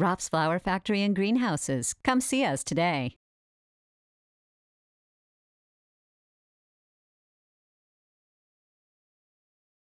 Rops Flower Factory and Greenhouses. Come see us today.